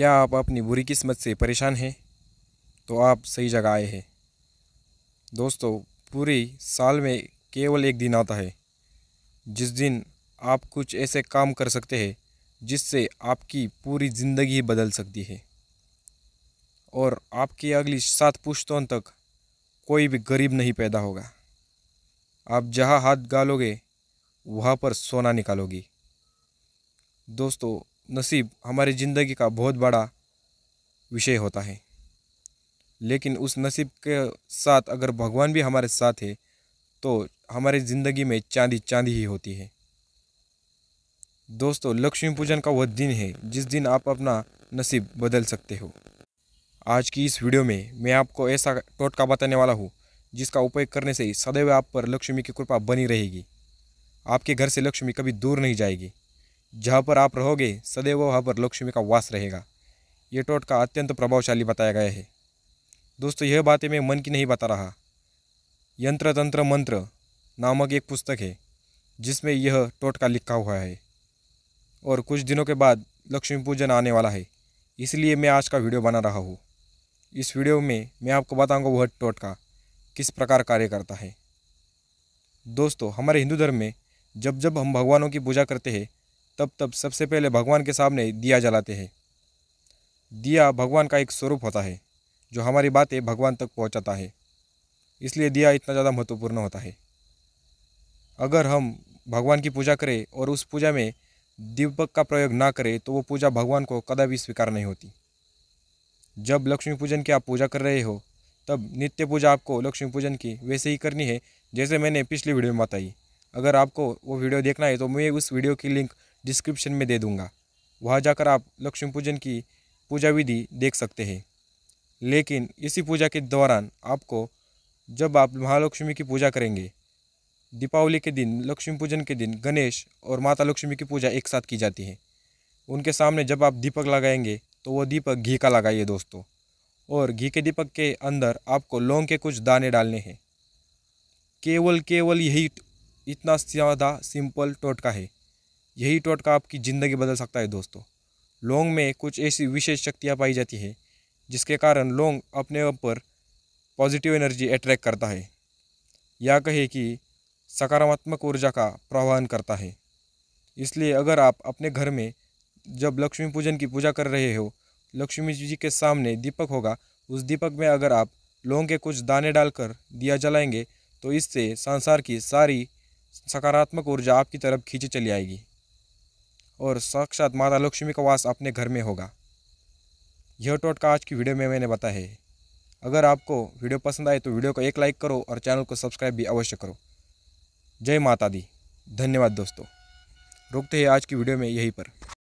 क्या आप अपनी बुरी किस्मत से परेशान हैं तो आप सही जगह आए हैं दोस्तों पूरे साल में केवल एक दिन आता है जिस दिन आप कुछ ऐसे काम कर सकते हैं जिससे आपकी पूरी ज़िंदगी बदल सकती है और आपकी अगली सात पुश्तों तक कोई भी गरीब नहीं पैदा होगा आप जहाँ हाथ गालोगे वहाँ पर सोना निकालोगी दोस्तों नसीब हमारी ज़िंदगी का बहुत बड़ा विषय होता है लेकिन उस नसीब के साथ अगर भगवान भी हमारे साथ है तो हमारी ज़िंदगी में चांदी चांदी ही होती है दोस्तों लक्ष्मी पूजन का वह दिन है जिस दिन आप अपना नसीब बदल सकते हो आज की इस वीडियो में मैं आपको ऐसा टोटका बताने वाला हूँ जिसका उपयोग करने से ही सदैव आप पर लक्ष्मी की कृपा बनी रहेगी आपके घर से लक्ष्मी कभी दूर नहीं जाएगी जहाँ पर आप रहोगे सदैव वहाँ पर लक्ष्मी का वास रहेगा ये टोटका अत्यंत प्रभावशाली बताया गया है दोस्तों यह बातें मैं मन की नहीं बता रहा यंत्र तंत्र मंत्र नामक एक पुस्तक है जिसमें यह टोटका लिखा हुआ है और कुछ दिनों के बाद लक्ष्मी पूजन आने वाला है इसलिए मैं आज का वीडियो बना रहा हूँ इस वीडियो में मैं आपको बताऊँगा वह टोटका किस प्रकार कार्य करता है दोस्तों हमारे हिंदू धर्म में जब जब हम भगवानों की पूजा करते हैं तब तब सबसे पहले भगवान के सामने दिया जलाते हैं दिया भगवान का एक स्वरूप होता है जो हमारी बातें भगवान तक पहुंचाता है इसलिए दिया इतना ज़्यादा महत्वपूर्ण होता है अगर हम भगवान की पूजा करें और उस पूजा में दीपक का प्रयोग ना करें तो वो पूजा भगवान को कदापि स्वीकार नहीं होती जब लक्ष्मी पूजन की आप पूजा कर रहे हो तब नित्य पूजा आपको लक्ष्मी पूजन की वैसे ही करनी है जैसे मैंने पिछली वीडियो में बताई अगर आपको वो वीडियो देखना है तो मैं उस वीडियो की लिंक डिस्क्रिप्शन में दे दूँगा वहाँ जाकर आप लक्ष्मी पूजन की पूजा विधि देख सकते हैं लेकिन इसी पूजा के दौरान आपको जब आप महालक्ष्मी की पूजा करेंगे दीपावली के दिन लक्ष्मी पूजन के दिन गणेश और माता लक्ष्मी की पूजा एक साथ की जाती है उनके सामने जब आप दीपक लगाएंगे तो वो दीपक घी का लगाइए दोस्तों और घी के दीपक के अंदर आपको लौंग के कुछ दाने डालने हैं केवल केवल यही इतना सादा सिंपल टोटका है यही टोटका आपकी ज़िंदगी बदल सकता है दोस्तों लौंग में कुछ ऐसी विशेष शक्तियाँ पाई जाती है जिसके कारण लौंग अपने ऊपर पॉजिटिव एनर्जी अट्रैक्ट करता है या कहे कि सकारात्मक ऊर्जा का प्रवाहन करता है इसलिए अगर आप अपने घर में जब लक्ष्मी पूजन की पूजा कर रहे हो लक्ष्मी जी के सामने दीपक होगा उस दीपक में अगर आप लौंग के कुछ दाने डालकर दिया जलाएंगे तो इससे संसार की सारी सकारात्मक ऊर्जा आपकी तरफ खींची चली आएगी और साक्षात माता लक्ष्मी का वास अपने घर में होगा यह टोटका आज की वीडियो में मैंने बताया है अगर आपको वीडियो पसंद आए तो वीडियो को एक लाइक करो और चैनल को सब्सक्राइब भी अवश्य करो जय माता दी धन्यवाद दोस्तों रुकते हैं आज की वीडियो में यहीं पर